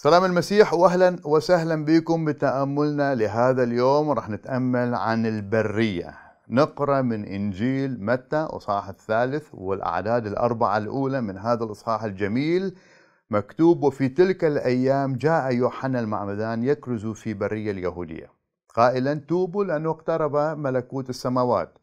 سلام المسيح واهلا وسهلا بكم بتاملنا لهذا اليوم راح نتامل عن البريه نقرا من انجيل متى اصحاح الثالث والاعداد الاربعه الاولى من هذا الاصحاح الجميل مكتوب وفي تلك الايام جاء يوحنا المعمدان يكرز في بريه اليهوديه قائلا توبوا لانه اقترب ملكوت السماوات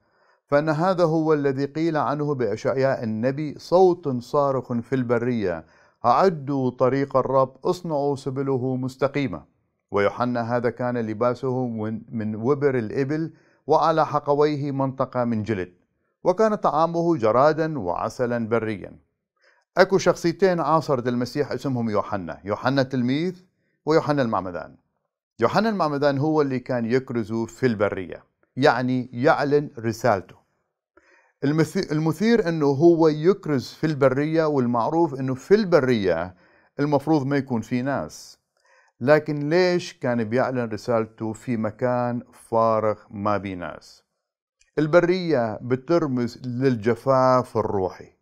فان هذا هو الذي قيل عنه باشعياء النبي صوت صارخ في البريه أعدوا طريق الرب اصنعوا سبله مستقيمة ويوحنا هذا كان لباسه من وبر الإبل وعلى حقويه منطقة من جلد وكان طعامه جرادا وعسلا بريا أكو شخصيتين عاصرت المسيح اسمهم يوحنا يوحنا التلميذ ويوحنا المعمدان يوحنا المعمدان هو اللي كان يكرز في البرية يعني يعلن رسالته المثير انه هو يكرز في البريه والمعروف انه في البريه المفروض ما يكون في ناس لكن ليش كان بيعلن رسالته في مكان فارغ ما بي ناس البريه بترمز للجفاف الروحي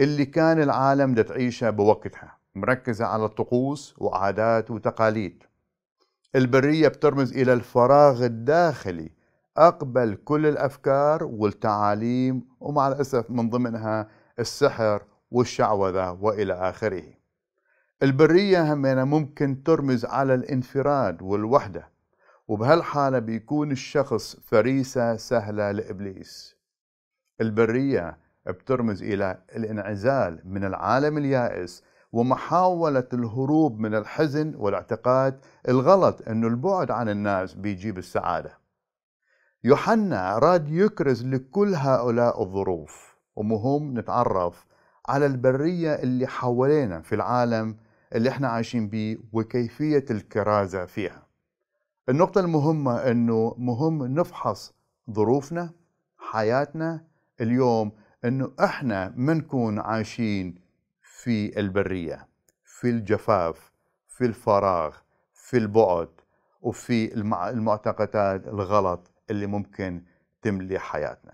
اللي كان العالم تعيشه بوقتها مركزه على الطقوس وعادات وتقاليد البريه بترمز الى الفراغ الداخلي أقبل كل الأفكار والتعاليم ومع الأسف من ضمنها السحر والشعوذة وإلى آخره البرية همينة ممكن ترمز على الانفراد والوحدة وبهالحالة بيكون الشخص فريسة سهلة لإبليس البرية بترمز إلى الانعزال من العالم اليائس ومحاولة الهروب من الحزن والاعتقاد الغلط أن البعد عن الناس بيجيب السعادة يوحنا راد يكرز لكل هؤلاء الظروف ومهم نتعرف على البرية اللي حوالينا في العالم اللي احنا عايشين بيه وكيفية الكرازة فيها النقطة المهمة انه مهم نفحص ظروفنا حياتنا اليوم انه احنا ما نكون عايشين في البرية في الجفاف في الفراغ في البعد وفي المعتقدات الغلط اللي ممكن تملي حياتنا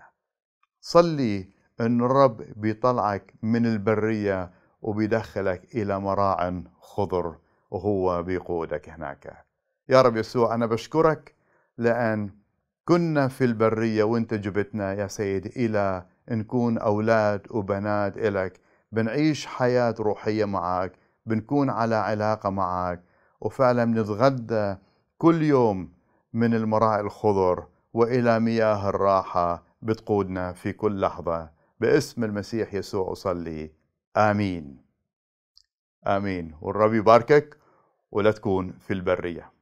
صلي أن الرب بيطلعك من البرية وبيدخلك إلى مراعن خضر وهو بيقودك هناك يا رب يسوع أنا بشكرك لأن كنا في البرية وانت جبتنا يا سيد إلى نكون أولاد وبنات إلك بنعيش حياة روحية معك بنكون على علاقة معك وفعلا بنتغدى كل يوم من المراعي الخضر والى مياه الراحه بتقودنا في كل لحظه باسم المسيح يسوع اصلي امين امين والرب يباركك ولا تكون في البريه